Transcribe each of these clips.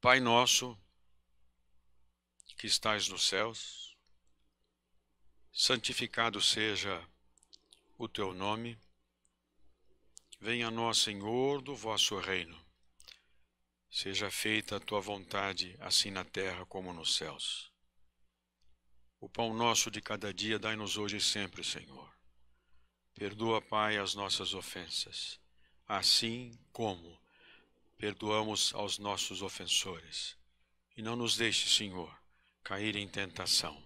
Pai nosso, que estais nos céus, santificado seja o teu nome. Venha a nós, Senhor, do vosso reino. Seja feita a tua vontade, assim na terra como nos céus. O pão nosso de cada dia dai-nos hoje e sempre, Senhor. Perdoa, Pai, as nossas ofensas, assim como perdoamos aos nossos ofensores. E não nos deixe, Senhor, cair em tentação.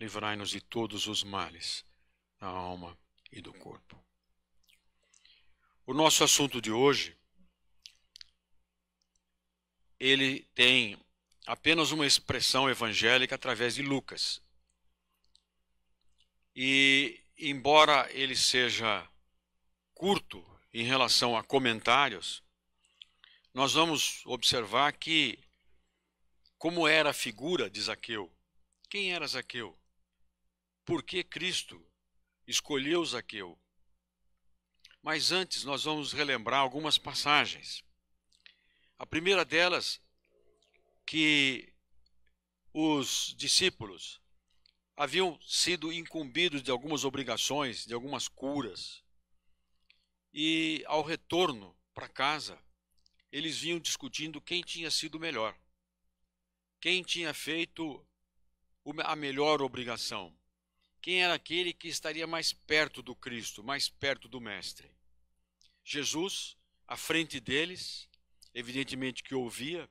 Livrai-nos de todos os males da alma e do corpo. O nosso assunto de hoje ele tem apenas uma expressão evangélica através de Lucas. E embora ele seja curto em relação a comentários, nós vamos observar que como era a figura de Zaqueu. Quem era Zaqueu? Por que Cristo escolheu Zaqueu? Mas antes nós vamos relembrar algumas passagens. A primeira delas que os discípulos haviam sido incumbidos de algumas obrigações, de algumas curas. E ao retorno para casa, eles vinham discutindo quem tinha sido melhor, quem tinha feito a melhor obrigação, quem era aquele que estaria mais perto do Cristo, mais perto do Mestre. Jesus, à frente deles, evidentemente que ouvia,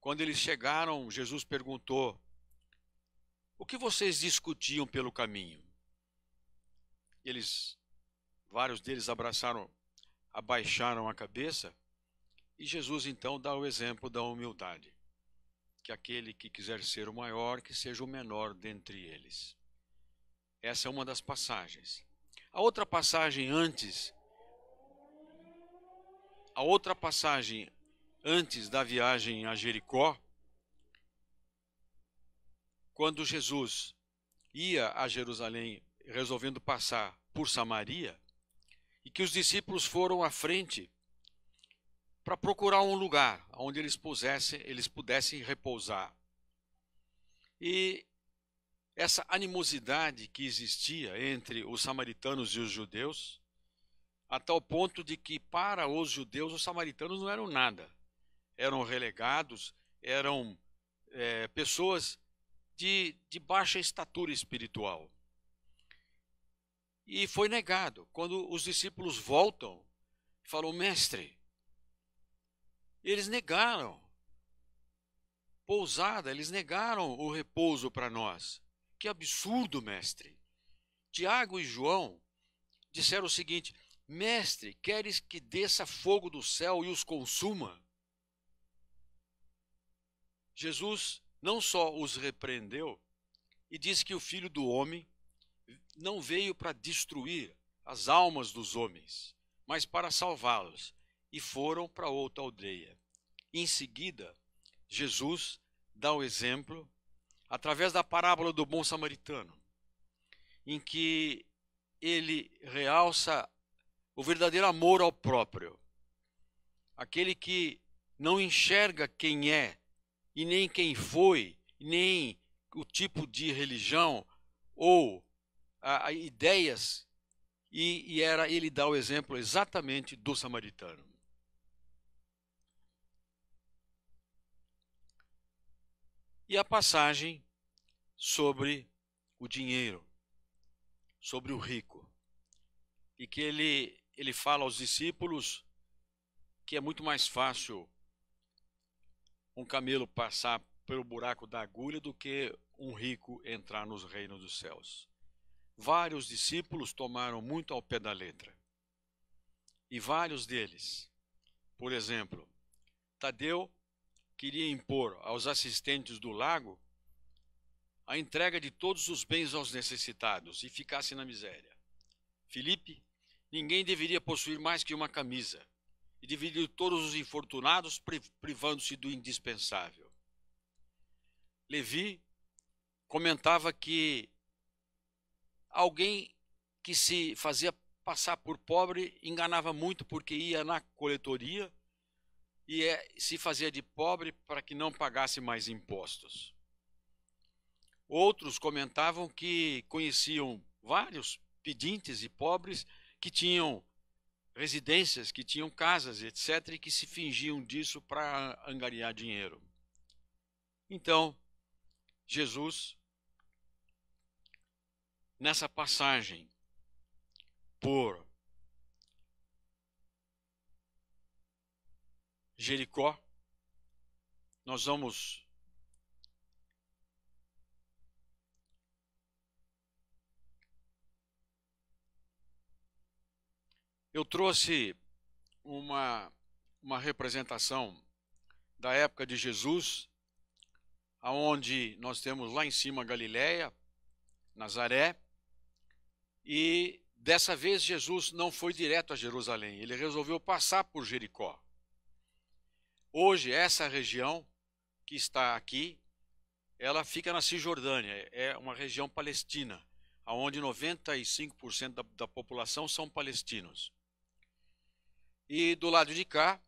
quando eles chegaram, Jesus perguntou: O que vocês discutiam pelo caminho? Eles, vários deles abraçaram, abaixaram a cabeça e Jesus então dá o exemplo da humildade, que aquele que quiser ser o maior, que seja o menor dentre eles. Essa é uma das passagens. A outra passagem antes a outra passagem antes da viagem a Jericó, quando Jesus ia a Jerusalém resolvendo passar por Samaria, e que os discípulos foram à frente para procurar um lugar onde eles, pusesse, eles pudessem repousar. E essa animosidade que existia entre os samaritanos e os judeus, a tal ponto de que para os judeus os samaritanos não eram nada. Eram relegados, eram é, pessoas de, de baixa estatura espiritual. E foi negado. Quando os discípulos voltam, falam, mestre, eles negaram pousada, eles negaram o repouso para nós. Que absurdo, mestre! Tiago e João disseram o seguinte: Mestre, queres que desça fogo do céu e os consuma? Jesus não só os repreendeu e disse que o filho do homem não veio para destruir as almas dos homens, mas para salvá-los, e foram para outra aldeia. Em seguida, Jesus dá o exemplo através da parábola do bom samaritano, em que ele realça o verdadeiro amor ao próprio, aquele que não enxerga quem é e nem quem foi, nem o tipo de religião ou a, a ideias e, e, era ele dá o exemplo exatamente do samaritano. e a passagem sobre o dinheiro, sobre o rico. E que ele, ele fala aos discípulos que é muito mais fácil um camelo passar pelo buraco da agulha do que um rico entrar nos reinos dos céus. Vários discípulos tomaram muito ao pé da letra. E vários deles, por exemplo, Tadeu queria impor aos assistentes do lago a entrega de todos os bens aos necessitados e ficasse na miséria. Felipe, ninguém deveria possuir mais que uma camisa e dividir todos os infortunados, privando-se do indispensável. Levi comentava que alguém que se fazia passar por pobre enganava muito porque ia na coletoria e é, se fazia de pobre para que não pagasse mais impostos. Outros comentavam que conheciam vários pedintes e pobres que tinham residências, que tinham casas, etc., e que se fingiam disso para angariar dinheiro. Então, Jesus, nessa passagem por Jericó. Nós vamos Eu trouxe uma uma representação da época de Jesus, aonde nós temos lá em cima Galiléia, Nazaré, e dessa vez Jesus não foi direto a Jerusalém, ele resolveu passar por Jericó. Hoje, essa região que está aqui, ela fica na Cisjordânia, é uma região palestina, onde 95% da, da população são palestinos. E do lado de cá,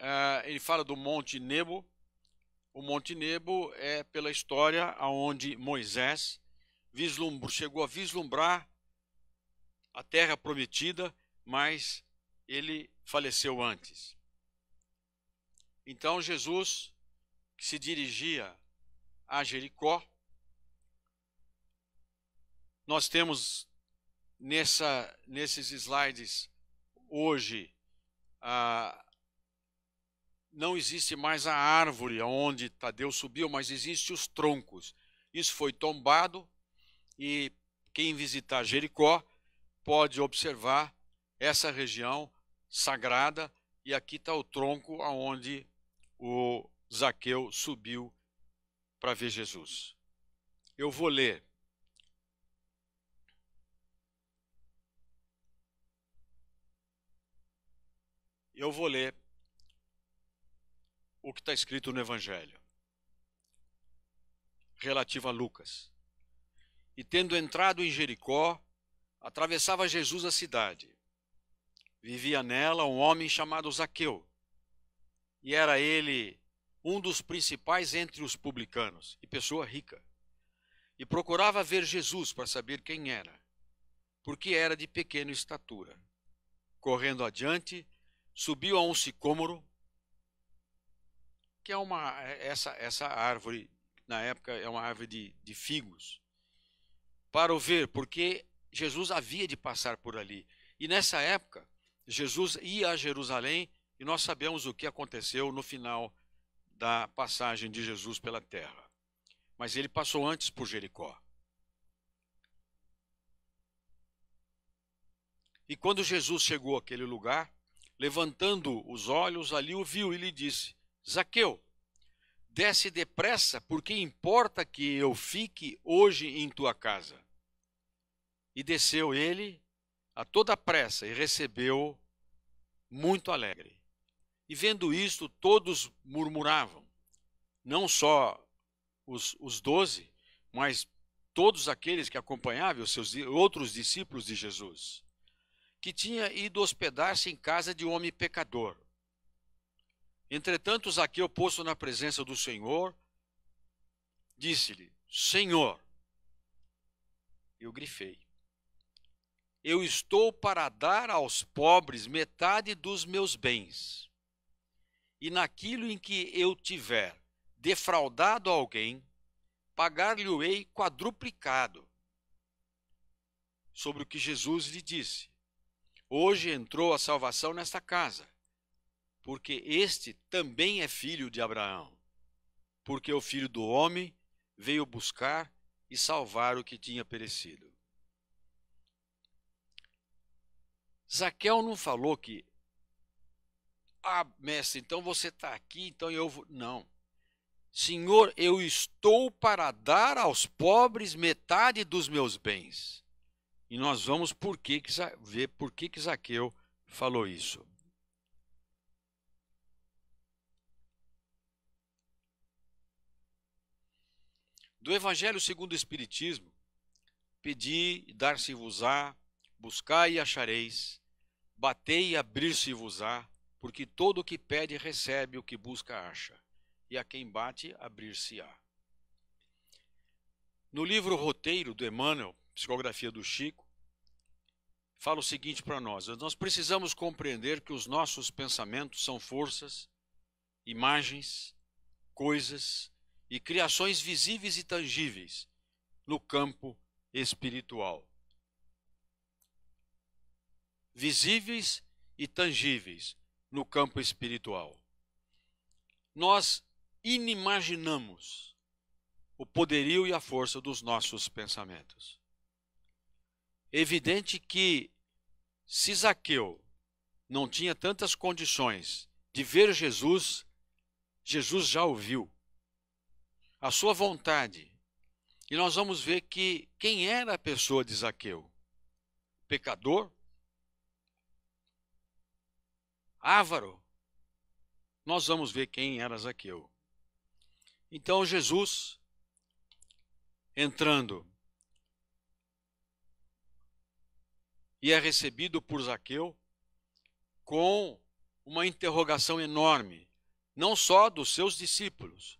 Uh, ele fala do Monte Nebo. O Monte Nebo é pela história aonde Moisés vislumbrou, chegou a vislumbrar a terra prometida, mas ele faleceu antes. Então Jesus, que se dirigia a Jericó, nós temos nessa, nesses slides hoje, não existe mais a árvore onde Tadeu subiu, mas existem os troncos. Isso foi tombado e quem visitar Jericó pode observar essa região sagrada e aqui está o tronco aonde o Zaqueu subiu para ver Jesus. Eu vou ler. Eu vou ler o que está escrito no Evangelho, relativo a Lucas. E tendo entrado em Jericó, atravessava Jesus a cidade. Vivia nela um homem chamado Zaqueu, e era ele um dos principais entre os publicanos e pessoa rica. E procurava ver Jesus para saber quem era, porque era de pequena estatura. Correndo adiante, subiu a um sicômoro, que é uma é, essa essa árvore na época é uma árvore de, de figos, para o ver, porque Jesus havia de passar por ali. E nessa época, Jesus ia a Jerusalém e nós sabemos o que aconteceu no final da passagem de Jesus pela terra. Mas ele passou antes por Jericó. E quando Jesus chegou àquele lugar, levantando os olhos, ali o viu e lhe disse: Zaqueu, desce depressa, porque importa que eu fique hoje em tua casa. E desceu ele a toda pressa e recebeu muito alegre. E vendo isto, todos murmuravam, não só os, os doze, mas todos aqueles que acompanhavam os seus outros discípulos de Jesus, que tinha ido hospedar-se em casa de um homem pecador. Entretanto, Zaqueu, posto na presença do Senhor, disse-lhe: Senhor, eu grifei, eu estou para dar aos pobres metade dos meus bens e naquilo em que eu tiver defraudado alguém, pagar-lhe-ei quadruplicado. Sobre o que Jesus lhe disse: Hoje entrou a salvação nesta casa, porque este também é filho de Abraão. Porque o filho do homem veio buscar e salvar o que tinha perecido. Zaqueu não falou que ah, mestre, então você está aqui, então eu vou. Não. Senhor, eu estou para dar aos pobres metade dos meus bens. E nós vamos por que, que, ver por que, que Zaqueu falou isso. Do Evangelho segundo o Espiritismo, pedi e dar-se-vos-á, buscai e achareis, batei e abrir-se-vos-á, porque todo o que pede recebe, o que busca acha, e a quem bate abrir-se-á. No livro Roteiro do Emmanuel, Psicografia do Chico, fala o seguinte para nós: nós precisamos compreender que os nossos pensamentos são forças, imagens, coisas e criações visíveis e tangíveis no campo espiritual. Visíveis e tangíveis no campo espiritual. Nós inimaginamos o poderio e a força dos nossos pensamentos. É evidente que se Zaqueu não tinha tantas condições de ver Jesus, Jesus já o viu. A sua vontade. E nós vamos ver que quem era a pessoa de Zaqueu? Pecador, Ávaro. Nós vamos ver quem era Zaqueu. Então Jesus, entrando, e é recebido por Zaqueu com uma interrogação enorme, não só dos seus discípulos,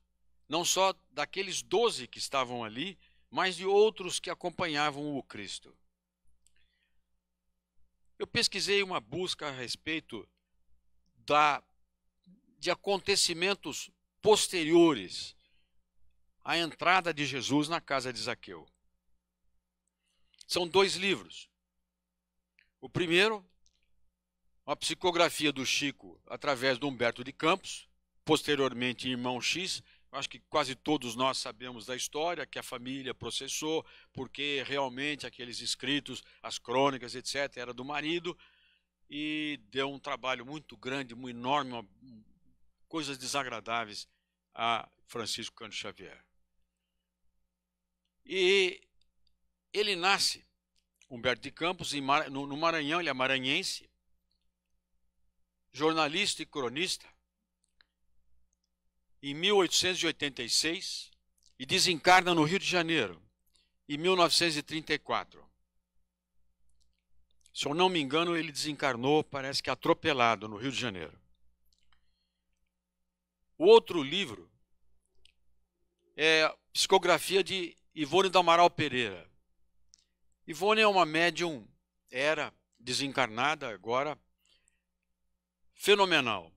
não só daqueles doze que estavam ali, mas de outros que acompanhavam o Cristo. Eu pesquisei uma busca a respeito da, tá, de acontecimentos posteriores à entrada de Jesus na casa de Zaqueu. São dois livros. O primeiro, uma psicografia do Chico através do Humberto de Campos, posteriormente irmão X. Acho que quase todos nós sabemos da história que a família processou, porque realmente aqueles escritos, as crônicas, etc., era do marido e deu um trabalho muito grande, muito enorme, uma, coisas desagradáveis a Francisco Cândido Xavier. E ele nasce, Humberto de Campos, Mar, no, no Maranhão, ele é maranhense, jornalista e cronista. Em 1886 e desencarna no Rio de Janeiro em 1934. Se eu não me engano, ele desencarnou, parece que atropelado no Rio de Janeiro. O outro livro é Psicografia de Ivone Damaral Pereira. Ivone é uma médium, era desencarnada agora, fenomenal.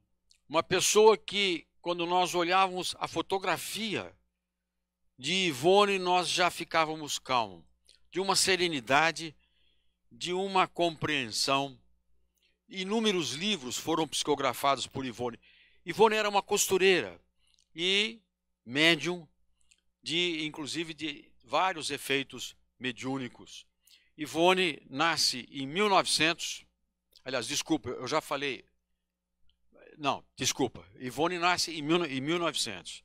Uma pessoa que, quando nós olhávamos a fotografia de Ivone, nós já ficávamos calmos, de uma serenidade de uma compreensão. Inúmeros livros foram psicografados por Ivone. Ivone era uma costureira e médium de inclusive de vários efeitos mediúnicos. Ivone nasce em 1900. Aliás, desculpa, eu já falei. Não, desculpa. Ivone nasce em, em 1900.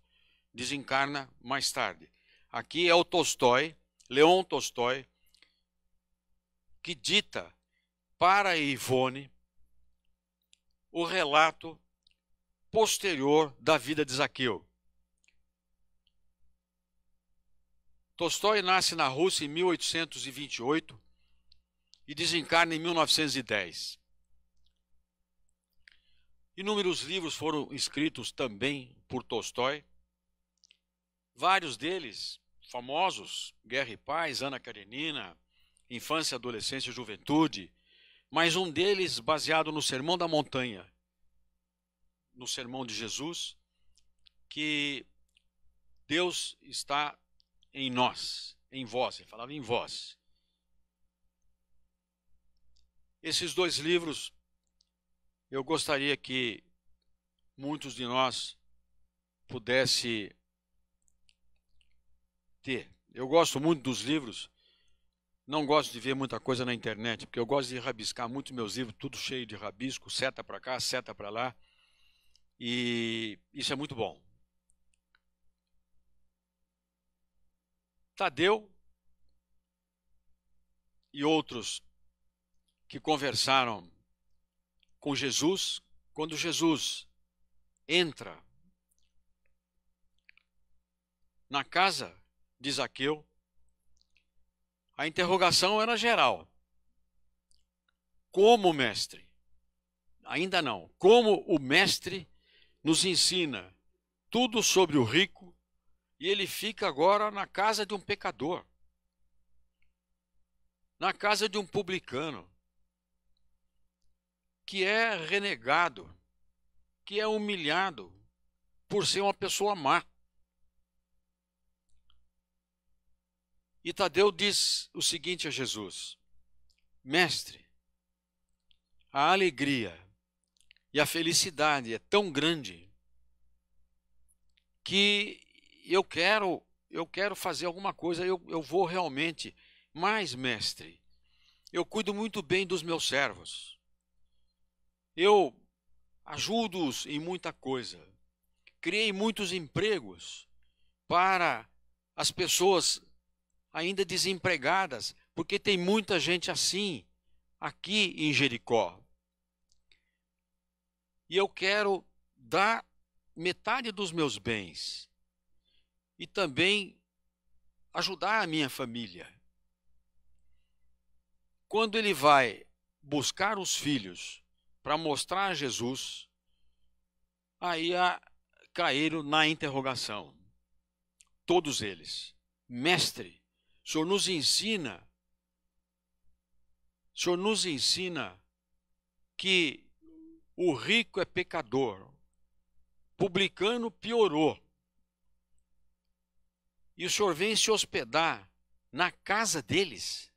Desencarna mais tarde. Aqui é o Tolstói, Leon Tolstói, que dita para Ivone o relato posterior da vida de Zaqueu. Tolstói nasce na Rússia em 1828 e desencarna em 1910. Inúmeros livros foram escritos também por Tolstói. Vários deles famosos, Guerra e Paz, Ana Karenina, infância, adolescência e juventude, mas um deles baseado no Sermão da Montanha, no Sermão de Jesus, que Deus está em nós, em vós, ele falava em vós. Esses dois livros eu gostaria que muitos de nós pudesse ter. Eu gosto muito dos livros não gosto de ver muita coisa na internet, porque eu gosto de rabiscar muito meus livros, tudo cheio de rabisco, seta para cá, seta para lá. E isso é muito bom. Tadeu e outros que conversaram com Jesus, quando Jesus entra na casa de Zaqueu, a interrogação era geral. Como mestre? Ainda não. Como o mestre nos ensina tudo sobre o rico e ele fica agora na casa de um pecador, na casa de um publicano, que é renegado, que é humilhado por ser uma pessoa má. E Tadeu diz o seguinte a Jesus: Mestre, a alegria e a felicidade é tão grande que eu quero eu quero fazer alguma coisa, eu, eu vou realmente. Mas, mestre, eu cuido muito bem dos meus servos. Eu ajudo-os em muita coisa. Criei muitos empregos para as pessoas ainda desempregadas, porque tem muita gente assim aqui em Jericó. E eu quero dar metade dos meus bens e também ajudar a minha família. Quando ele vai buscar os filhos para mostrar a Jesus, aí a, caíram na interrogação. Todos eles. Mestre, o Senhor nos ensina, o Senhor nos ensina que o rico é pecador, publicano piorou. E o Senhor vem se hospedar na casa deles.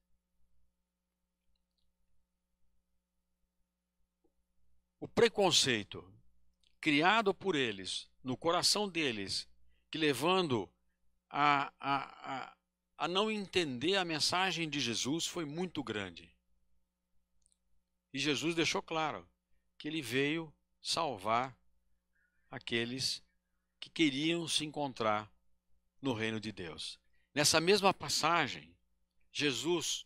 O preconceito criado por eles, no coração deles, que levando a, a, a a não entender a mensagem de Jesus foi muito grande. E Jesus deixou claro que ele veio salvar aqueles que queriam se encontrar no reino de Deus. Nessa mesma passagem, Jesus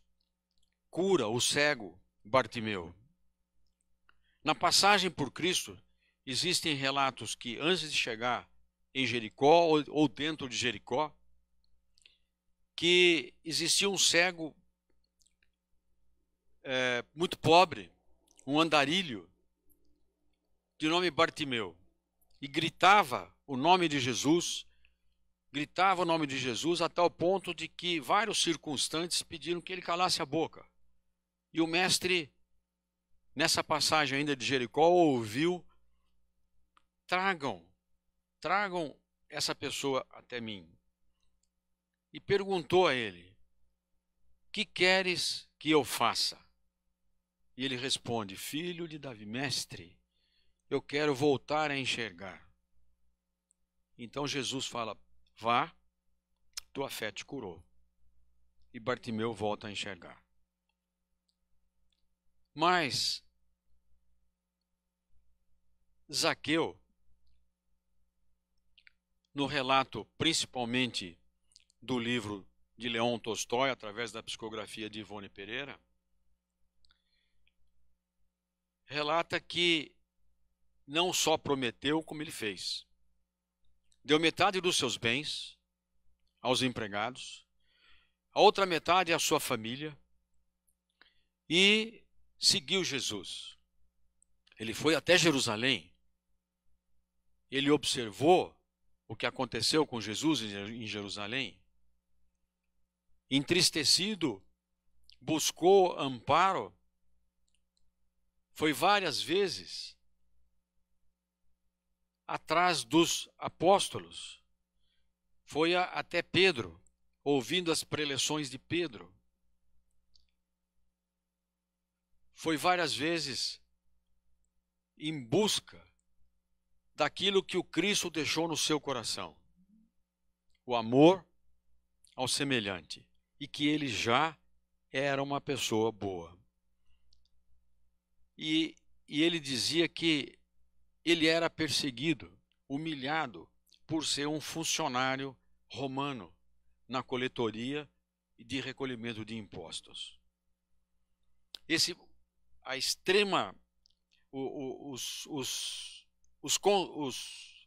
cura o cego Bartimeu. Na passagem por Cristo, existem relatos que antes de chegar em Jericó ou dentro de Jericó, que existia um cego é, muito pobre, um andarilho, de nome Bartimeu, e gritava o nome de Jesus, gritava o nome de Jesus a tal ponto de que vários circunstantes pediram que ele calasse a boca. E o mestre, nessa passagem ainda de Jericó, ouviu: tragam, tragam essa pessoa até mim e perguntou a ele: Que queres que eu faça? E ele responde: Filho de Davi, mestre, eu quero voltar a enxergar. Então Jesus fala: Vá, tua fé te curou. E Bartimeu volta a enxergar. Mas Zaqueu, no relato principalmente do livro de Leon Tolstói, através da psicografia de Ivone Pereira, relata que não só prometeu, como ele fez. Deu metade dos seus bens aos empregados, a outra metade à sua família e seguiu Jesus. Ele foi até Jerusalém. Ele observou o que aconteceu com Jesus em Jerusalém entristecido, buscou amparo. Foi várias vezes atrás dos apóstolos. Foi a, até Pedro, ouvindo as preleções de Pedro. Foi várias vezes em busca daquilo que o Cristo deixou no seu coração: o amor ao semelhante e que ele já era uma pessoa boa. E, e ele dizia que ele era perseguido, humilhado, por ser um funcionário romano na coletoria e de recolhimento de impostos. Esse, a extrema, os, os, os, os,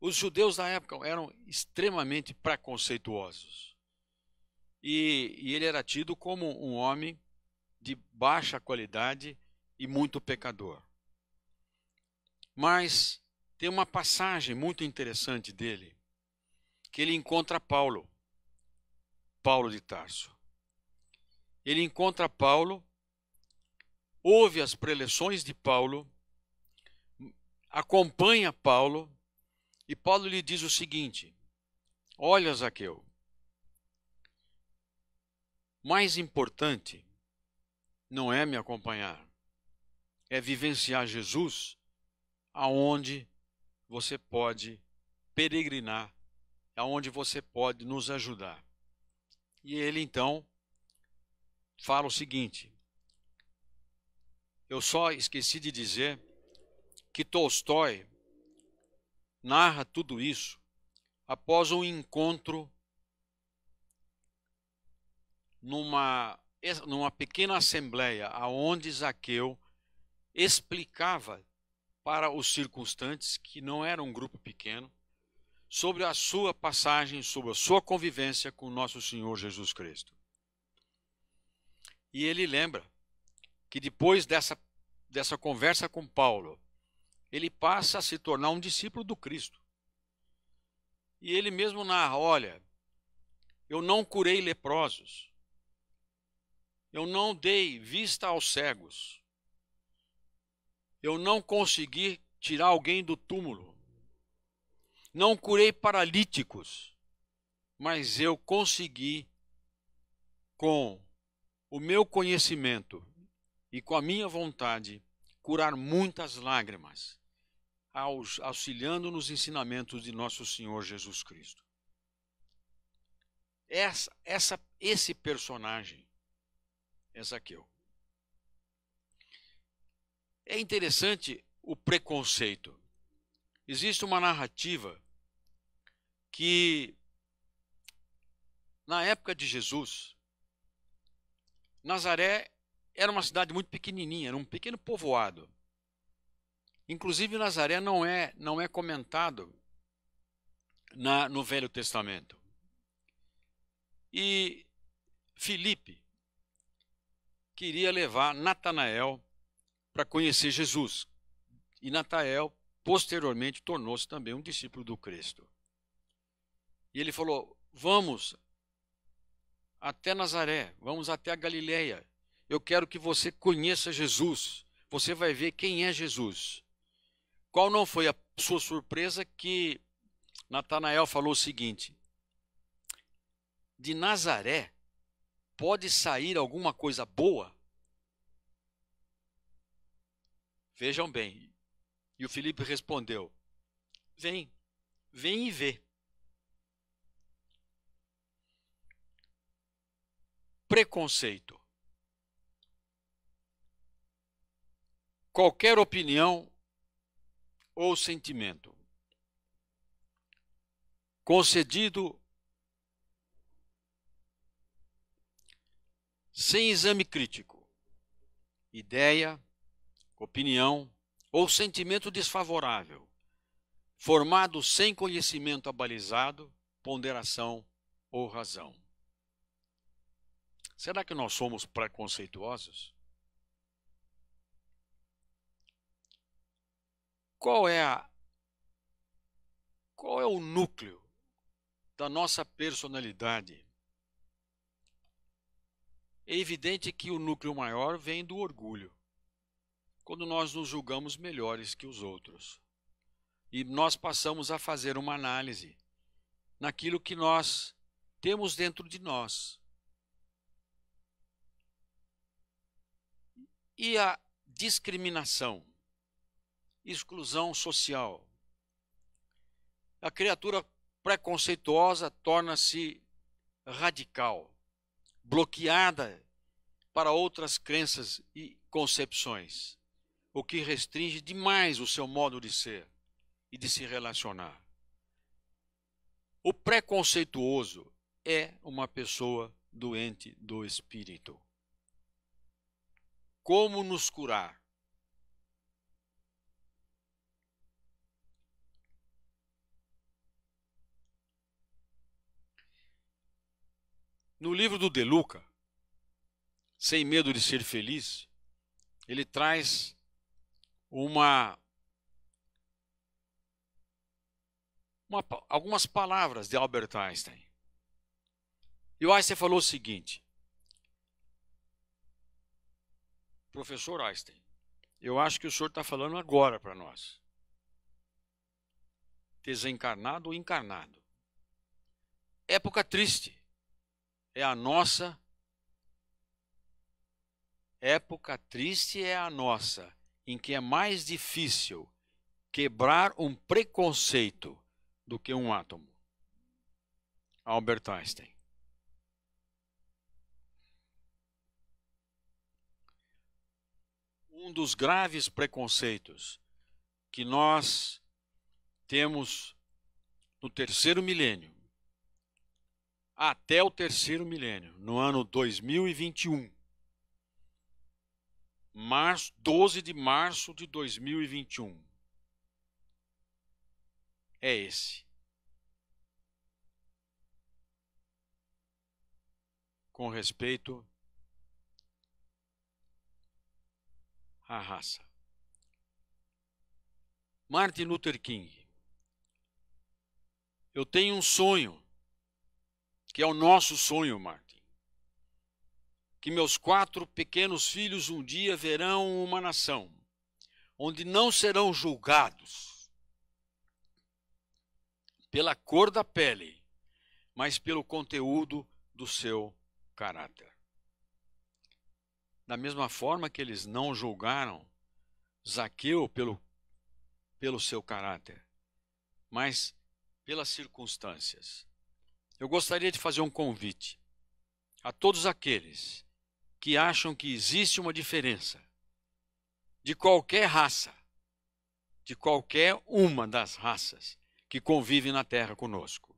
os judeus da época eram extremamente preconceituosos. E, e ele era tido como um homem de baixa qualidade e muito pecador. Mas tem uma passagem muito interessante dele, que ele encontra Paulo, Paulo de Tarso. Ele encontra Paulo, ouve as preleções de Paulo, acompanha Paulo, e Paulo lhe diz o seguinte: Olha, Zaqueu, mais importante não é me acompanhar, é vivenciar Jesus aonde você pode peregrinar, aonde você pode nos ajudar. E ele então fala o seguinte: Eu só esqueci de dizer que Tolstói narra tudo isso após um encontro numa, numa pequena assembleia aonde Zaqueu explicava para os circunstantes, que não era um grupo pequeno, sobre a sua passagem, sobre a sua convivência com nosso Senhor Jesus Cristo. E ele lembra que depois dessa, dessa conversa com Paulo, ele passa a se tornar um discípulo do Cristo. E ele mesmo narra: olha, eu não curei leprosos, eu não dei vista aos cegos. Eu não consegui tirar alguém do túmulo. Não curei paralíticos. Mas eu consegui, com o meu conhecimento e com a minha vontade, curar muitas lágrimas, auxiliando nos ensinamentos de nosso Senhor Jesus Cristo. Essa, essa, esse personagem é Zaqueu. É interessante o preconceito. Existe uma narrativa que, na época de Jesus, Nazaré era uma cidade muito pequenininha, era um pequeno povoado. Inclusive Nazaré não é não é comentado na, no Velho Testamento. E Filipe, queria levar Natanael para conhecer Jesus. E Natanael, posteriormente, tornou-se também um discípulo do Cristo. E ele falou: Vamos até Nazaré, vamos até a Galileia. Eu quero que você conheça Jesus. Você vai ver quem é Jesus. Qual não foi a sua surpresa que Natanael falou o seguinte: De Nazaré pode sair alguma coisa boa? Vejam bem. E o Felipe respondeu: Vem, vem e vê. Preconceito. Qualquer opinião ou sentimento concedido sem exame crítico, ideia, opinião ou sentimento desfavorável, formado sem conhecimento abalizado, ponderação ou razão. Será que nós somos preconceituosos? Qual é a qual é o núcleo da nossa personalidade é evidente que o núcleo maior vem do orgulho, quando nós nos julgamos melhores que os outros. E nós passamos a fazer uma análise naquilo que nós temos dentro de nós. E a discriminação, exclusão social. A criatura preconceituosa torna-se radical bloqueada para outras crenças e concepções, o que restringe demais o seu modo de ser e de se relacionar. O preconceituoso é uma pessoa doente do espírito. Como nos curar? No livro do Deluca, Sem Medo de Ser Feliz, ele traz uma, uma algumas palavras de Albert Einstein. E o Einstein falou o seguinte: Professor Einstein, eu acho que o senhor está falando agora para nós. Desencarnado ou encarnado. Época triste é a nossa. Época triste é a nossa, em que é mais difícil quebrar um preconceito do que um átomo. Albert Einstein. Um dos graves preconceitos que nós temos no terceiro milênio até o terceiro milênio, no ano 2021. Março, 12 de março de 2021. É esse. Com respeito à raça. Martin Luther King. Eu tenho um sonho que é o nosso sonho, Martin. Que meus quatro pequenos filhos um dia verão uma nação onde não serão julgados pela cor da pele, mas pelo conteúdo do seu caráter. Da mesma forma que eles não julgaram Zaqueu pelo, pelo seu caráter, mas pelas circunstâncias eu gostaria de fazer um convite a todos aqueles que acham que existe uma diferença de qualquer raça, de qualquer uma das raças que convivem na Terra conosco.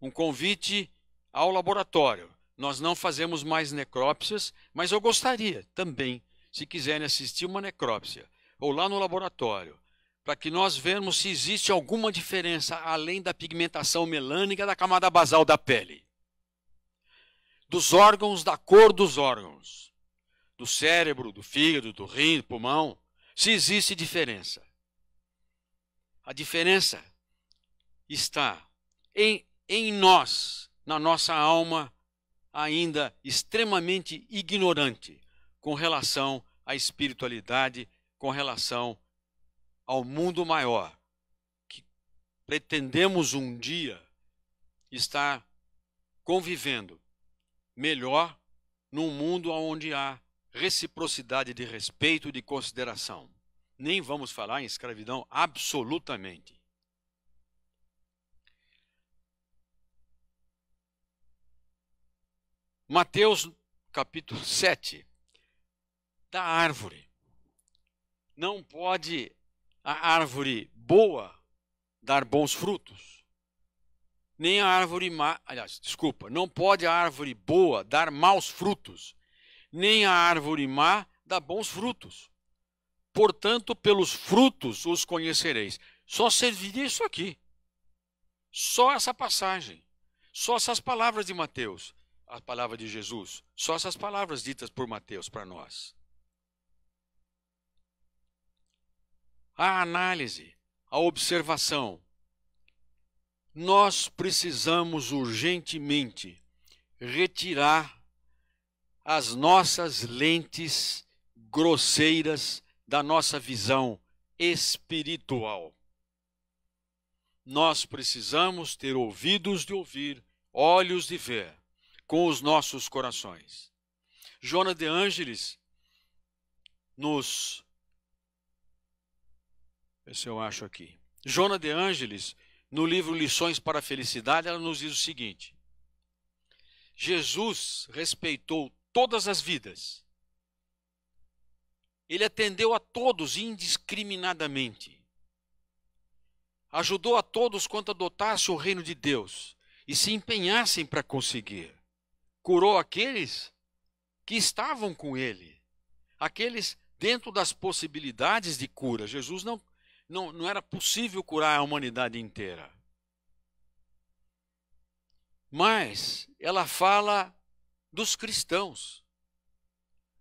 Um convite ao laboratório. Nós não fazemos mais necrópsias, mas eu gostaria também, se quiserem assistir uma necrópsia, ou lá no laboratório, para que nós vermos se existe alguma diferença além da pigmentação melânica da camada basal da pele, dos órgãos, da cor dos órgãos, do cérebro, do fígado, do rim, do pulmão, se existe diferença. A diferença está em, em nós, na nossa alma ainda extremamente ignorante com relação à espiritualidade, com relação ao mundo maior, que pretendemos um dia estar convivendo melhor num mundo onde há reciprocidade de respeito e de consideração. Nem vamos falar em escravidão absolutamente. Mateus capítulo 7, da árvore. Não pode a árvore boa dar bons frutos, nem a árvore má, aliás, desculpa, não pode a árvore boa dar maus frutos, nem a árvore má dar bons frutos. Portanto, pelos frutos os conhecereis. Só serviria isso aqui. Só essa passagem. Só essas palavras de Mateus, a palavra de Jesus, só essas palavras ditas por Mateus para nós. a análise, a observação. Nós precisamos urgentemente retirar as nossas lentes grosseiras da nossa visão espiritual. Nós precisamos ter ouvidos de ouvir, olhos de ver, com os nossos corações. Jona de Ângeles nos esse eu acho aqui. Jona de Ângeles, no livro Lições para a Felicidade, ela nos diz o seguinte: Jesus respeitou todas as vidas. Ele atendeu a todos indiscriminadamente. Ajudou a todos quanto adotasse o reino de Deus e se empenhassem para conseguir. Curou aqueles que estavam com ele, aqueles dentro das possibilidades de cura. Jesus não não, não era possível curar a humanidade inteira. Mas ela fala dos cristãos,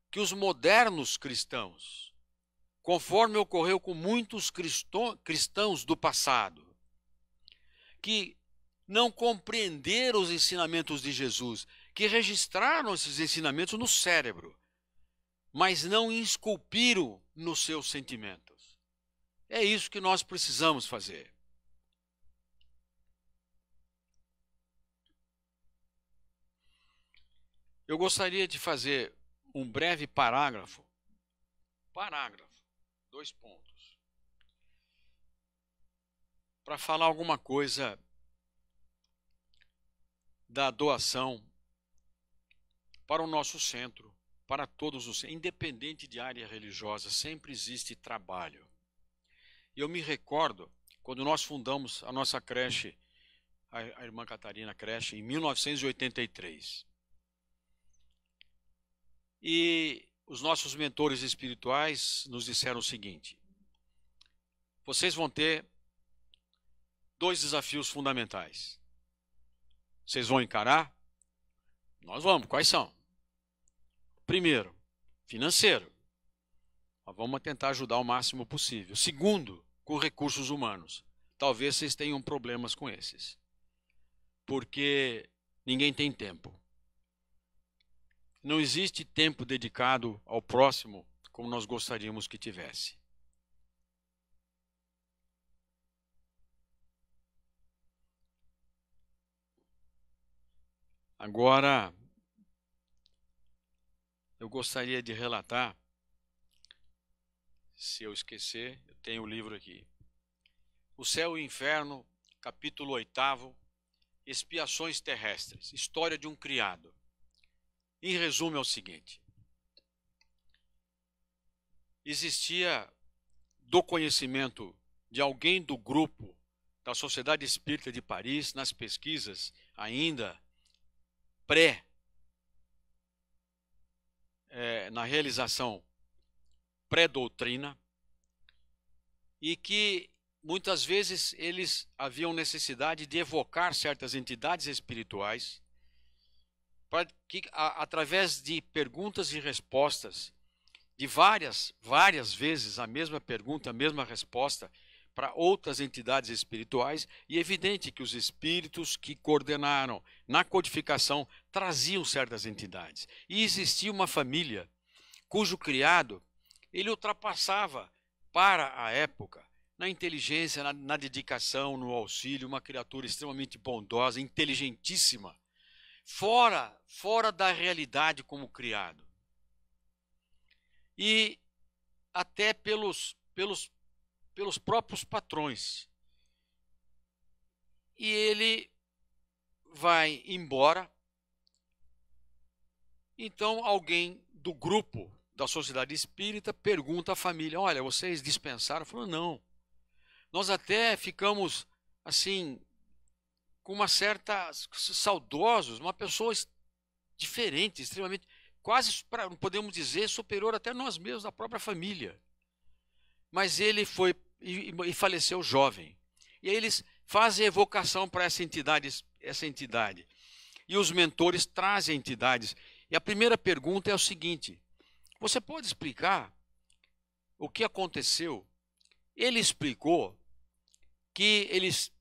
que os modernos cristãos, conforme ocorreu com muitos cristãos do passado, que não compreenderam os ensinamentos de Jesus, que registraram esses ensinamentos no cérebro, mas não esculpiram no seu sentimento. É isso que nós precisamos fazer. Eu gostaria de fazer um breve parágrafo. Parágrafo, dois pontos. Para falar alguma coisa da doação para o nosso centro, para todos os, independente de área religiosa, sempre existe trabalho. Eu me recordo quando nós fundamos a nossa creche, a, irmã Catarina Creche, em 1983. E os nossos mentores espirituais nos disseram o seguinte: vocês vão ter dois desafios fundamentais. Vocês vão encarar? Nós vamos. Quais são? Primeiro, financeiro. Mas vamos tentar ajudar o máximo possível. Segundo, com recursos humanos. Talvez vocês tenham problemas com esses. Porque ninguém tem tempo. Não existe tempo dedicado ao próximo como nós gostaríamos que tivesse. Agora, eu gostaria de relatar se eu esquecer, eu tenho o livro aqui. O Céu e o Inferno, capítulo 8, Expiações Terrestres, História de um Criado. Em resumo, é o seguinte: existia do conhecimento de alguém do grupo da Sociedade Espírita de Paris, nas pesquisas ainda pré, é, na realização pré-doutrina e que muitas vezes eles haviam necessidade de evocar certas entidades espirituais para que a, através de perguntas e respostas de várias várias vezes a mesma pergunta, a mesma resposta para outras entidades espirituais e é evidente que os espíritos que coordenaram na codificação traziam certas entidades e existia uma família cujo criado ele ultrapassava, para a época, na inteligência, na, na dedicação, no auxílio, uma criatura extremamente bondosa, inteligentíssima, fora, fora da realidade como criado. E até pelos, pelos, pelos próprios patrões. E ele vai embora. Então alguém do grupo da Sociedade Espírita pergunta à família: olha, vocês dispensaram? Falou: não. Nós até ficamos assim com uma certa saudosos, uma pessoa diferente, extremamente quase podemos dizer superior até nós mesmos da própria família. Mas ele foi e, e faleceu jovem. E aí eles fazem evocação para essa entidade, essa entidade. E os mentores trazem entidades. E a primeira pergunta é o seguinte: você pode explicar o que aconteceu? Ele explicou que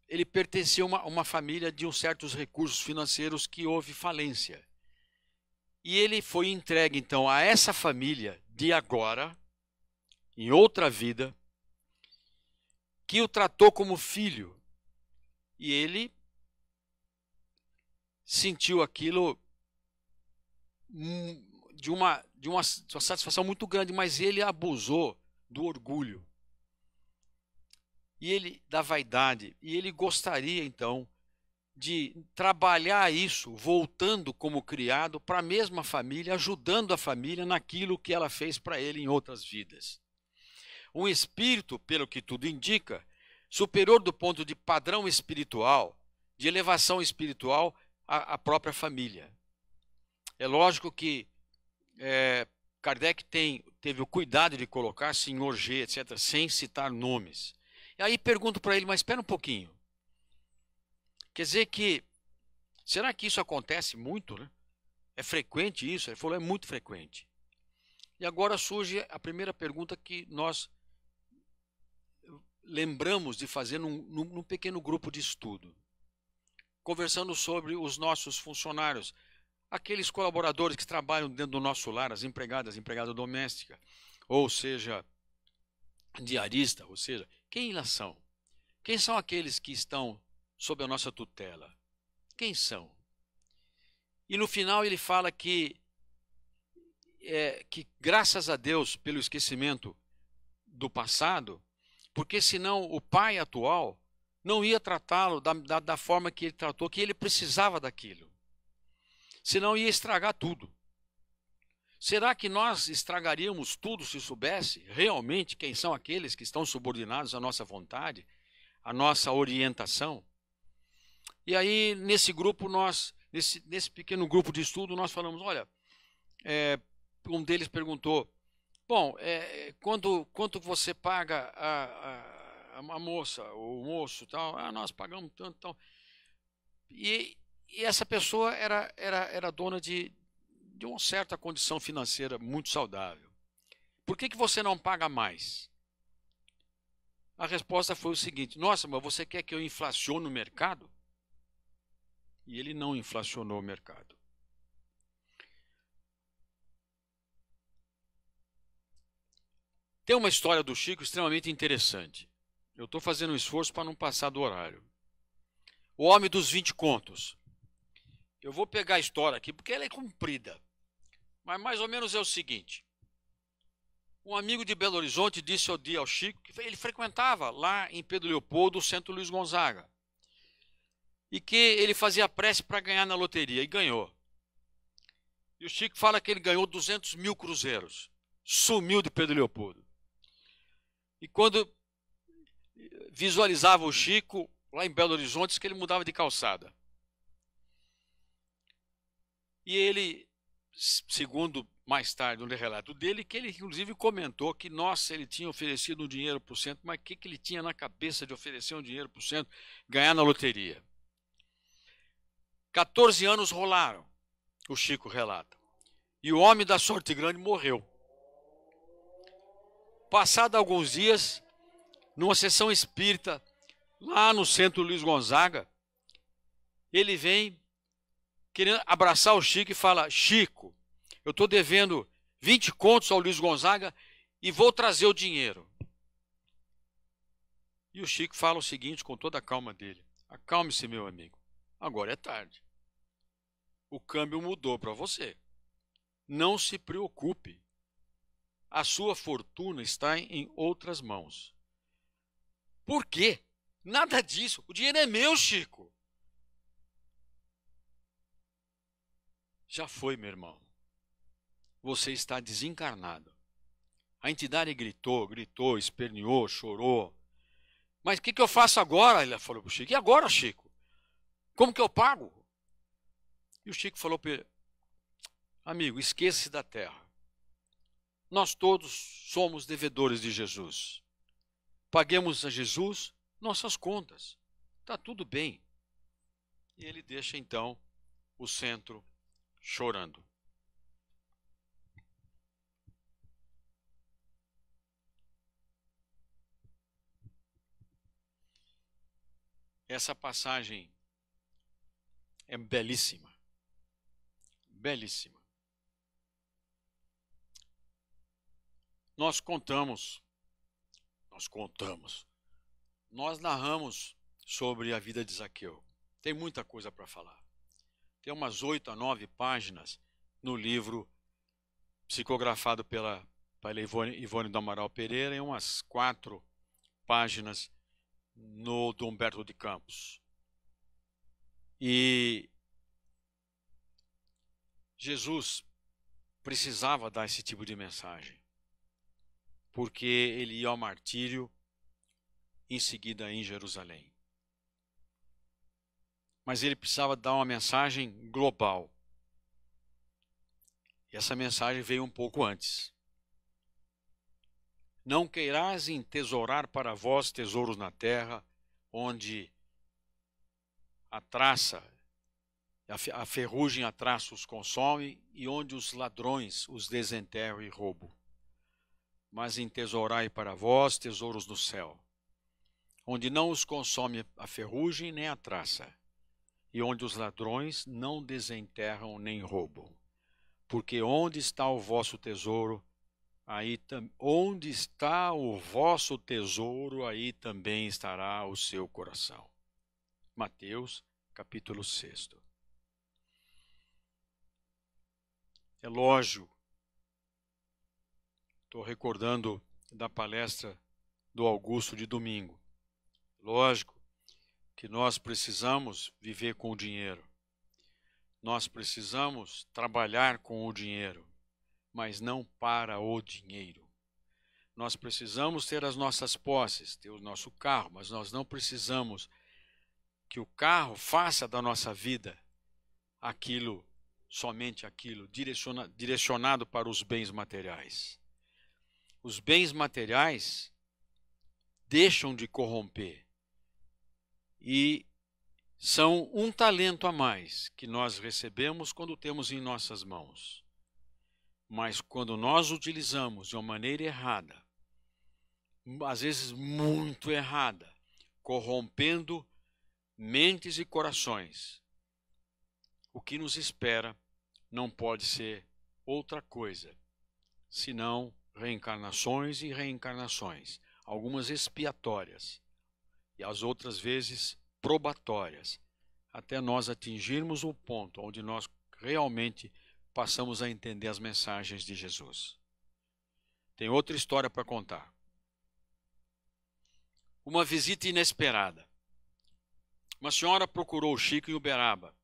ele pertencia a uma, uma família de uns certos recursos financeiros que houve falência. E ele foi entregue, então, a essa família de agora, em outra vida, que o tratou como filho. E ele sentiu aquilo hum, de uma de uma, de uma satisfação muito grande, mas ele abusou do orgulho e ele da vaidade e ele gostaria então de trabalhar isso voltando como criado para a mesma família, ajudando a família naquilo que ela fez para ele em outras vidas. Um espírito, pelo que tudo indica, superior do ponto de padrão espiritual, de elevação espiritual à, à própria família. É lógico que é, Kardec tem, teve o cuidado de colocar senhor G, etc., sem citar nomes. E aí pergunto para ele, mas espera um pouquinho. Quer dizer que, será que isso acontece muito, né? É frequente isso? Ele falou, é muito frequente. E agora surge a primeira pergunta que nós lembramos de fazer num, num, num pequeno grupo de estudo, conversando sobre os nossos funcionários, aqueles colaboradores que trabalham dentro do nosso lar, as empregadas, empregada doméstica, ou seja, diarista, ou seja, quem elas são? Quem são aqueles que estão sob a nossa tutela? Quem são? E no final ele fala que é, que graças a Deus pelo esquecimento do passado, porque senão o pai atual não ia tratá-lo da, da, da forma que ele tratou, que ele precisava daquilo senão ia estragar tudo. Será que nós estragaríamos tudo se soubesse realmente quem são aqueles que estão subordinados à nossa vontade, à nossa orientação? E aí, nesse grupo, nós, nesse, nesse pequeno grupo de estudo, nós falamos: olha, é, um deles perguntou, bom, é, quanto, quanto você paga a, a, a moça, o moço tal? Ah, nós pagamos tanto tal. E e essa pessoa era, era, era dona de, de uma certa condição financeira muito saudável. Por que, que você não paga mais? A resposta foi o seguinte: Nossa, mas você quer que eu inflacione o mercado? E ele não inflacionou o mercado. Tem uma história do Chico extremamente interessante. Eu estou fazendo um esforço para não passar do horário. O Homem dos 20 Contos. Eu vou pegar a história aqui porque ela é comprida. Mas mais ou menos é o seguinte. Um amigo de Belo Horizonte disse ao dia ao Chico que ele frequentava lá em Pedro Leopoldo o Centro Luiz Gonzaga. E que ele fazia prece para ganhar na loteria e ganhou. E o Chico fala que ele ganhou 200 mil cruzeiros. Sumiu de Pedro Leopoldo. E quando visualizava o Chico lá em Belo Horizonte, que ele mudava de calçada. E ele, segundo mais tarde um relato dele, que ele inclusive comentou que, nossa, ele tinha oferecido um dinheiro por cento, mas o que, que ele tinha na cabeça de oferecer um dinheiro por cento, ganhar na loteria? 14 anos rolaram, o Chico relata. E o homem da sorte grande morreu. Passado alguns dias, numa sessão espírita, lá no centro Luiz Gonzaga, ele vem querendo abraçar o Chico e fala: Chico, eu estou devendo 20 contos ao Luiz Gonzaga e vou trazer o dinheiro. E o Chico fala o seguinte com toda a calma dele: Acalme-se, meu amigo, agora é tarde. O câmbio mudou para você. Não se preocupe. A sua fortuna está em outras mãos. Por quê? Nada disso. O dinheiro é meu, Chico. Já foi, meu irmão. Você está desencarnado. A entidade gritou, gritou, esperneou, chorou. Mas o que, que eu faço agora? Ele falou para o Chico. E agora, Chico? Como que eu pago? E o Chico falou para ele: Amigo, esqueça-se da terra. Nós todos somos devedores de Jesus. Paguemos a Jesus nossas contas. Está tudo bem. E ele deixa então o centro chorando. Essa passagem é belíssima. Belíssima. Nós contamos, nós contamos, nós narramos sobre a vida de Zaqueu. Tem muita coisa para falar tem umas oito a nove páginas no livro psicografado pela, pela Ivone, Ivone do Amaral Pereira e umas quatro páginas no do Humberto de Campos. E Jesus precisava dar esse tipo de mensagem, porque ele ia é ao martírio, em seguida em Jerusalém mas ele precisava dar uma mensagem global. E essa mensagem veio um pouco antes. Não queirais entesourar para vós tesouros na terra, onde a traça, a ferrugem a traça os consome, e onde os ladrões os desenterram e roubam. Mas entesourai para vós tesouros no céu, onde não os consome a ferrugem nem a traça, e onde os ladrões não desenterram nem roubam. Porque onde está o vosso tesouro, aí onde está o vosso tesouro, aí também estará o seu coração. Mateus, capítulo 6. É lógico. Estou recordando da palestra do Augusto de domingo. Lógico, que nós precisamos viver com o dinheiro. Nós precisamos trabalhar com o dinheiro, mas não para o dinheiro. Nós precisamos ter as nossas posses, ter o nosso carro, mas nós não precisamos que o carro faça da nossa vida aquilo, somente aquilo, direciona, direcionado para os bens materiais. Os bens materiais deixam de corromper e são um talento a mais que nós recebemos quando temos em nossas mãos. Mas quando nós utilizamos de uma maneira errada, às vezes muito errada, corrompendo mentes e corações, o que nos espera não pode ser outra coisa senão reencarnações e reencarnações, algumas expiatórias e as outras vezes probatórias, até nós atingirmos o ponto onde nós realmente passamos a entender as mensagens de Jesus. Tem outra história para contar. Uma visita inesperada. Uma senhora procurou o Chico em Uberaba.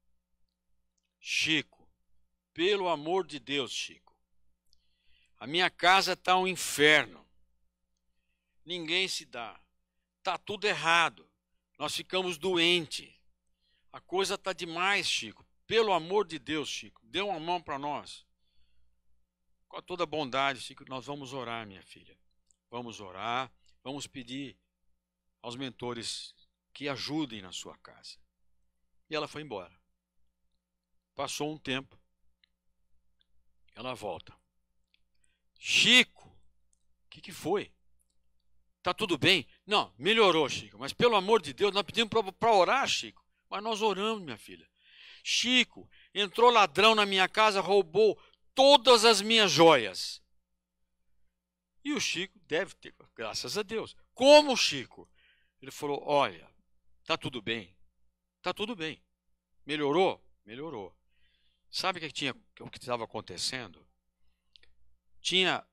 Chico, pelo amor de Deus, Chico, a minha casa está um inferno. Ninguém se dá. Tá tudo errado. Nós ficamos doentes. A coisa está demais, Chico. Pelo amor de Deus, Chico, dê uma mão para nós. Com toda a bondade, Chico, nós vamos orar, minha filha. Vamos orar, vamos pedir aos mentores que ajudem na sua casa. E ela foi embora. Passou um tempo. Ela volta. Chico, o que, que foi? Está tudo bem? Não, melhorou, Chico. Mas pelo amor de Deus, nós pedimos para orar, Chico. Mas nós oramos, minha filha. Chico, entrou ladrão na minha casa, roubou todas as minhas joias. E o Chico deve ter, graças a Deus. Como, Chico? Ele falou: Olha, tá tudo bem. Tá tudo bem. Melhorou? Melhorou. Sabe o que tinha, o que estava acontecendo? Tinha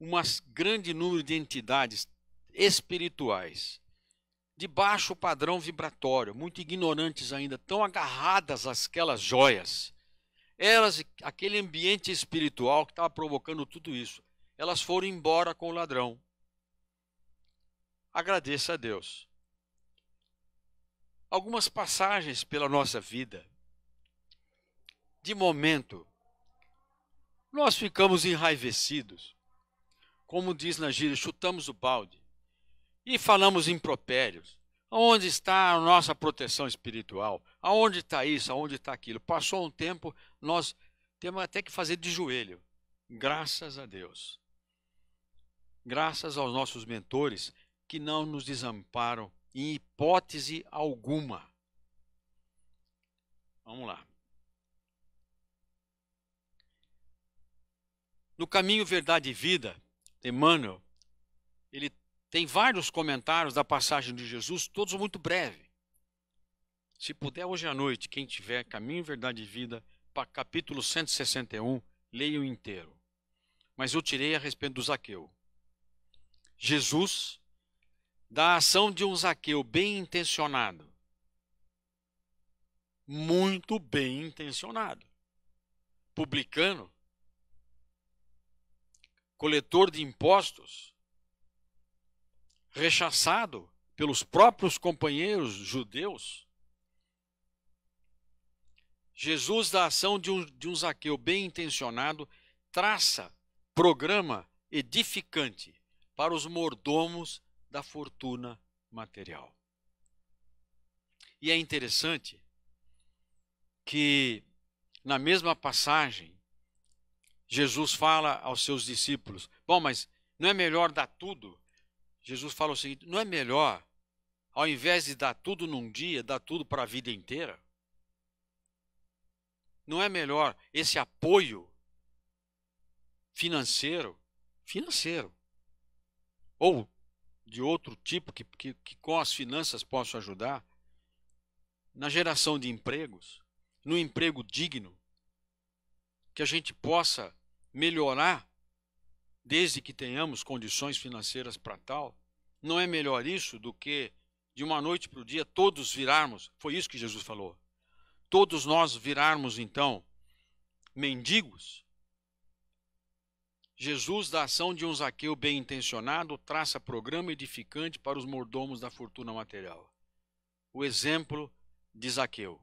um grande número de entidades espirituais, de baixo padrão vibratório, muito ignorantes ainda, tão agarradas àquelas joias. Elas, aquele ambiente espiritual que estava provocando tudo isso, elas foram embora com o ladrão. Agradeça a Deus. Algumas passagens pela nossa vida. De momento, nós ficamos enraivecidos. Como diz na gíria, chutamos o balde. E falamos em Onde está a nossa proteção espiritual? Aonde está isso? Aonde está aquilo? Passou um tempo, nós temos até que fazer de joelho. Graças a Deus. Graças aos nossos mentores que não nos desamparam em hipótese alguma. Vamos lá. No caminho Verdade e Vida, Emmanuel tem vários comentários da passagem de Jesus, todos muito breves. Se puder, hoje à noite, quem tiver Caminho, Verdade e Vida, para capítulo 161, leia o inteiro. Mas eu tirei a respeito do Zaqueu. Jesus, da ação de um Zaqueu bem intencionado, muito bem intencionado, publicano, coletor de impostos, rechaçado pelos próprios companheiros judeus, Jesus, da ação de um, de um Zaqueu bem intencionado, traça programa edificante para os mordomos da fortuna material. E é interessante que, na mesma passagem, Jesus fala aos seus discípulos: Bom, mas não é melhor dar tudo Jesus fala o seguinte: não é melhor, ao invés de dar tudo num dia, dar tudo para a vida inteira? Não é melhor esse apoio financeiro, financeiro, ou de outro tipo que, que, que com as finanças possa ajudar, na geração de empregos, no emprego digno, que a gente possa melhorar desde que tenhamos condições financeiras para tal, não é melhor isso do que de uma noite para o dia todos virarmos? Foi isso que Jesus falou. Todos nós virarmos então mendigos? Jesus, da ação de um Zaqueu bem intencionado, traça programa edificante para os mordomos da fortuna material. O exemplo de Zaqueu.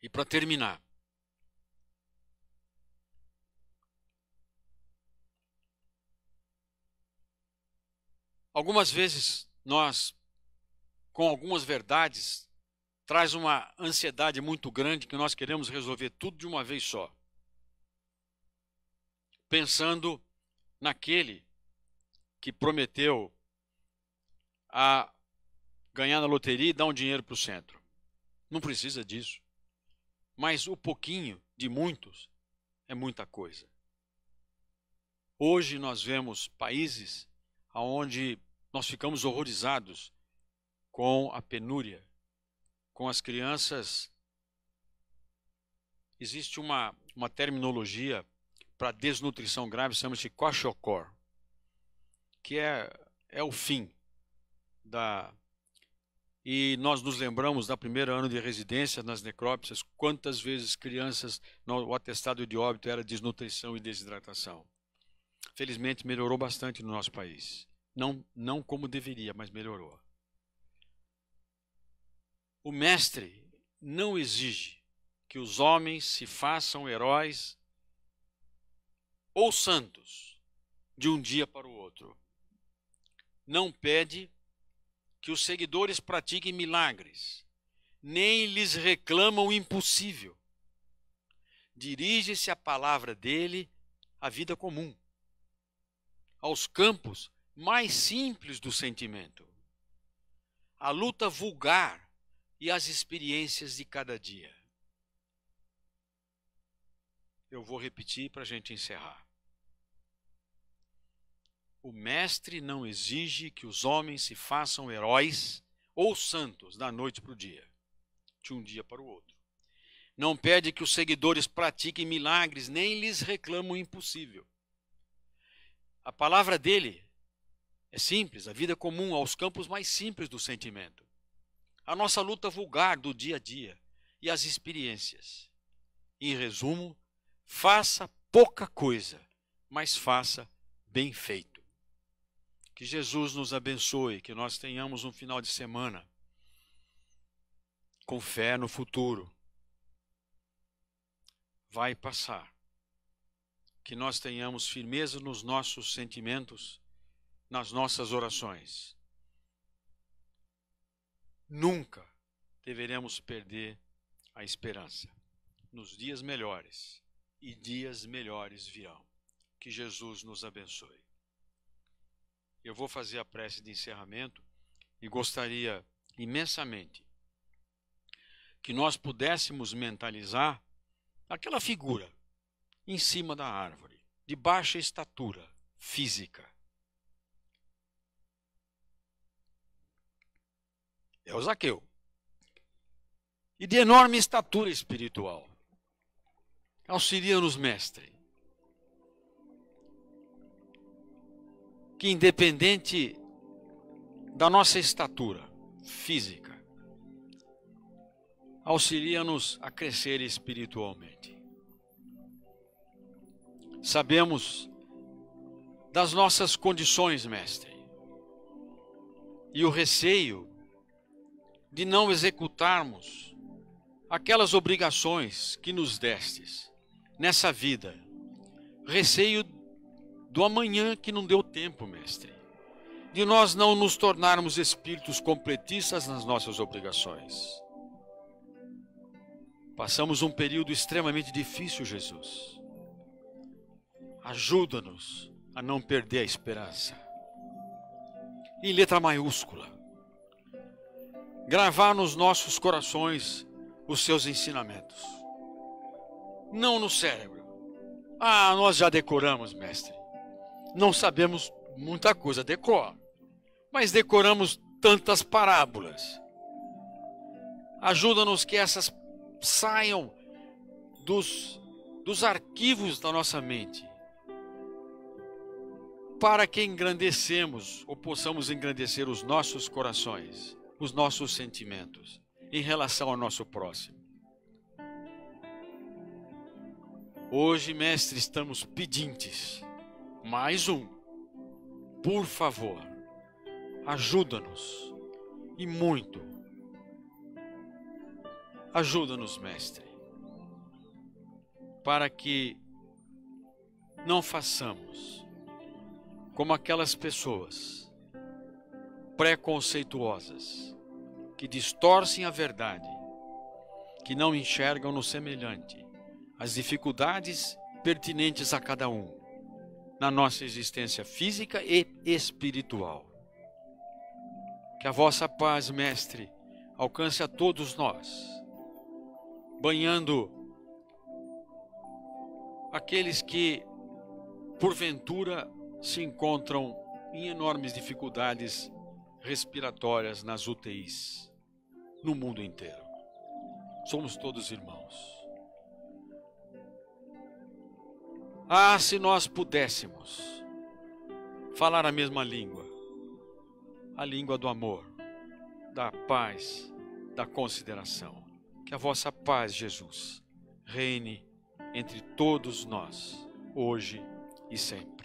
E para terminar, Algumas vezes nós, com algumas verdades, traz uma ansiedade muito grande que nós queremos resolver tudo de uma vez só. Pensando naquele que prometeu a ganhar na loteria e dar um dinheiro para o centro. Não precisa disso. Mas o pouquinho de muitos é muita coisa. Hoje nós vemos países onde nós ficamos horrorizados com a penúria, com as crianças. Existe uma, uma terminologia para desnutrição grave, chama-se kwashiorkor, que é, é o fim da. E nós nos lembramos da primeiro ano de residência nas necrópsias, quantas vezes crianças, no, o atestado de óbito era desnutrição e desidratação. Felizmente melhorou bastante no nosso país. Não, não como deveria, mas melhorou. O mestre não exige que os homens se façam heróis ou santos de um dia para o outro. Não pede que os seguidores pratiquem milagres, nem lhes reclama o impossível. Dirige-se a palavra dele à vida comum, aos campos mais simples do sentimento, a luta vulgar e as experiências de cada dia. Eu vou repetir para a gente encerrar. O Mestre não exige que os homens se façam heróis ou santos da noite para o dia, de um dia para o outro. Não pede que os seguidores pratiquem milagres, nem lhes reclama o impossível. A palavra dele é simples, a vida é comum aos campos mais simples do sentimento. A nossa luta vulgar do dia a dia e as experiências. Em resumo, faça pouca coisa, mas faça bem feito. Que Jesus nos abençoe, que nós tenhamos um final de semana com fé no futuro. Vai passar. Que nós tenhamos firmeza nos nossos sentimentos nas nossas orações. Nunca deveremos perder a esperança. Nos dias melhores, e dias melhores virão. Que Jesus nos abençoe. Eu vou fazer a prece de encerramento e gostaria imensamente que nós pudéssemos mentalizar aquela figura em cima da árvore, de baixa estatura física É o Zaqueu. E de enorme estatura espiritual. Auxilia-nos, mestre. Que independente da nossa estatura física, auxilia-nos a crescer espiritualmente. Sabemos das nossas condições, mestre, e o receio de não executarmos aquelas obrigações que nos destes nessa vida. Receio do amanhã que não deu tempo, mestre. De nós não nos tornarmos espíritos completistas nas nossas obrigações. Passamos um período extremamente difícil, Jesus. Ajuda-nos a não perder a esperança. Em letra maiúscula gravar nos nossos corações os seus ensinamentos. Não no cérebro. Ah, nós já decoramos, mestre. Não sabemos muita coisa, decora. Mas decoramos tantas parábolas. Ajuda-nos que essas saiam dos, dos arquivos da nossa mente para que engrandecemos ou possamos engrandecer os nossos corações os nossos sentimentos em relação ao nosso próximo. Hoje, mestre, estamos pedintes. Mais um. Por favor, ajuda-nos e muito. Ajuda-nos, mestre, para que não façamos como aquelas pessoas preconceituosas, que distorcem a verdade, que não enxergam no semelhante as dificuldades pertinentes a cada um, na nossa existência física e espiritual. Que a vossa paz, Mestre, alcance a todos nós, banhando aqueles que, porventura, se encontram em enormes dificuldades respiratórias nas UTIs, no mundo inteiro. Somos todos irmãos. Ah, se nós pudéssemos falar a mesma língua, a língua do amor, da paz, da consideração. Que a vossa paz, Jesus, reine entre todos nós, hoje e sempre.